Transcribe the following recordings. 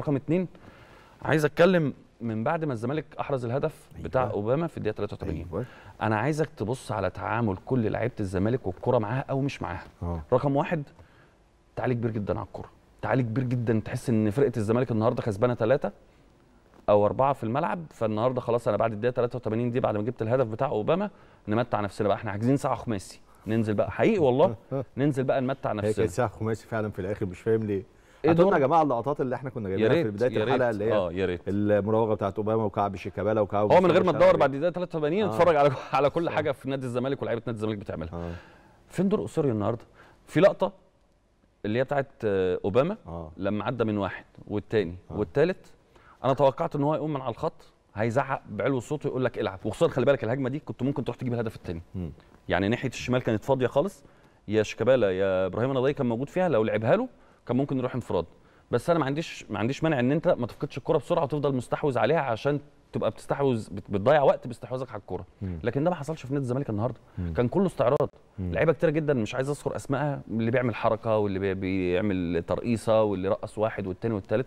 رقم اثنين عايز اتكلم من بعد ما الزمالك احرز الهدف أيوة. بتاع اوباما في الدقيقه 83 أيوة. انا عايزك تبص على تعامل كل لعيبه الزمالك والكره معاها او مش معاها أوه. رقم واحد تعالي كبير جدا على الكره تعالي كبير جدا تحس ان فرقه الزمالك النهارده كسبانه ثلاثه او اربعه في الملعب فالنهارده خلاص انا بعد الدقيقه 83 دي بعد ما جبت الهدف بتاع اوباما نمتع نفسنا بقى احنا عاجزين ساعه خماسي ننزل بقى حقيقي والله ننزل بقى نمتع نفسنا هي كانت ساعه خماسي فعلا في الاخر مش فاهم ليه ايه يا جماعه اللقطات اللي احنا كنا جايبينها في بدايه الحلقه اللي هي اه يا ريت المراوغه بتاعت اوباما وكعب شيكابالا وكعب هو من غير ما تدور بعد دقيقه 83 آه. اتفرج على على كل حاجه في نادي الزمالك ولاعيبه نادي الزمالك بتعملها آه. فين دور اسوري النهارده في لقطه اللي هي بتاعت اوباما آه. لما عدى من واحد والتاني آه. والتالت انا توقعت ان هو يقوم من على الخط هيزعق بعلو صوته يقول لك العب وخصوصا خلي بالك الهجمه دي كنت ممكن تروح تجيب الهدف الثاني يعني ناحيه الشمال كانت فاضيه خالص يا شيكابالا يا ابراهيم انا كان موجود فيها لو لعبها له كان ممكن يروح انفراد بس انا ما عنديش ما عنديش مانع ان انت ما تفقدش الكره بسرعه وتفضل مستحوذ عليها عشان تبقى بتستحوذ بتضيع وقت باستحواذك على الكوره لكن ده ما حصلش في نادي الزمالك النهارده مم. كان كله استعراض لعيبه كتير جدا مش عايز اذكر اسمائها اللي بيعمل حركه واللي بيعمل ترقيصه واللي رقص واحد والتاني والتالت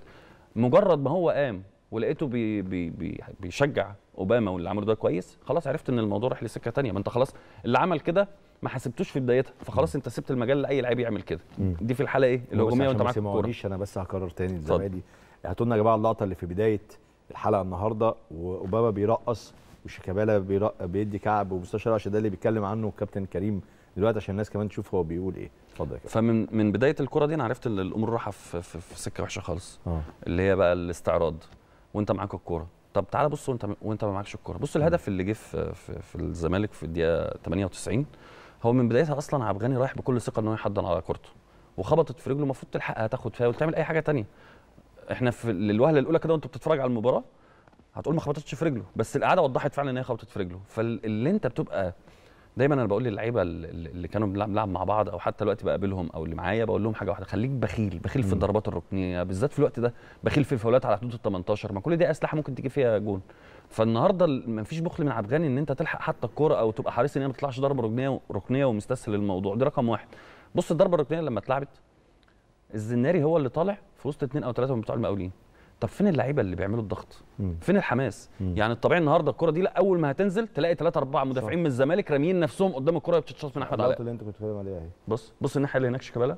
مجرد ما هو قام ولقيته بي بي بي بيشجع اوباما واللي عمله ده كويس خلاص عرفت ان الموضوع راح لسكه تانية ما انت خلاص اللي عمل كده ما حسبتوش في بدايتها فخلاص انت سبت المجال لاي لعيب يعمل كده دي في الحاله ايه الهجوميه وانت معاك الكوره انا بس هكرر تاني دي هاتوا لنا يا جماعه اللقطه اللي في بدايه الحلقه النهارده واوباما بيرقص وشيكابالا بيدي كعب ومستشار عشان ده اللي بيتكلم عنه الكابتن كريم دلوقتي عشان الناس كمان تشوف هو بيقول ايه اتفضل يا كابتن فمن من بدايه الكره دي انا عرفت ان الامور رايحه في, في, في سكه وحشه خالص آه. اللي هي بقى الاستعراض وانت معاك الكوره طب تعال بص وانت وانت ما معكش الكوره بص الهدف اللي جه في, في, في الزمالك في الدقيقه 98 هو من بدايتها اصلا الغني رايح بكل ثقه ان هو يحضن على كورته وخبطت في رجله المفروض تلحقها تاخد فاول تعمل اي حاجه ثانيه احنا في الوهله الاولى كده وانت بتتفرج على المباراه هتقول ما خبطتش في رجله بس القعده وضحت فعلا ان هي خبطت في رجله فاللي انت بتبقى دايما انا بقول للعيبه اللي كانوا بنلعب مع بعض او حتى دلوقتي بقابلهم او اللي معايا بقول لهم حاجه واحده خليك بخيل بخيل في الضربات الركنيه بالذات في الوقت ده بخيل في الفاولات على حدود ال 18 ما كل دي اسلحه ممكن تجيب فيها جون فالنهارده ما فيش بخل من عبد الغني ان انت تلحق حتى الكوره او تبقى حريص ان هي ما تطلعش ضربه ركنيه ركنيه ومستسهل الموضوع دي رقم واحد بص الضربه الركنيه لما اتلعبت الزناري هو اللي طالع في وسط اثنين او ثلاثه من بتوع المقاولين طب فين اللعيبه اللي بيعملوا الضغط فين الحماس مم. يعني الطبيعي النهارده الكره دي لا اول ما هتنزل تلاقي ثلاثة أربعة مدافعين من الزمالك راميين نفسهم قدام الكره بتتشاط من احمد علاء اللي انت كنت بتتكلم عليها اهي بص بص الناحيه اللي هناك شيكابالا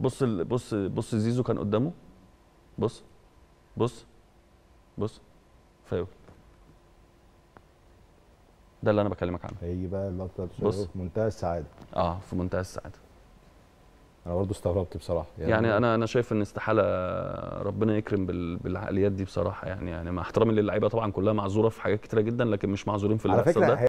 بص ال... بص بص زيزو كان قدامه بص بص بص فاول ده اللي انا بكلمك عنه هيجي بقى اللقطه في منتهى السعاده اه في منتهى السعاده انا برضه استغربت بصراحه يعني, يعني انا انا شايف ان استحاله ربنا يكرم بالعقليات دي بصراحه يعني يعني مع احترامي للعيبه طبعا كلها معذوره في حاجات كتيره جدا لكن مش معذورين في اللي على فكره ده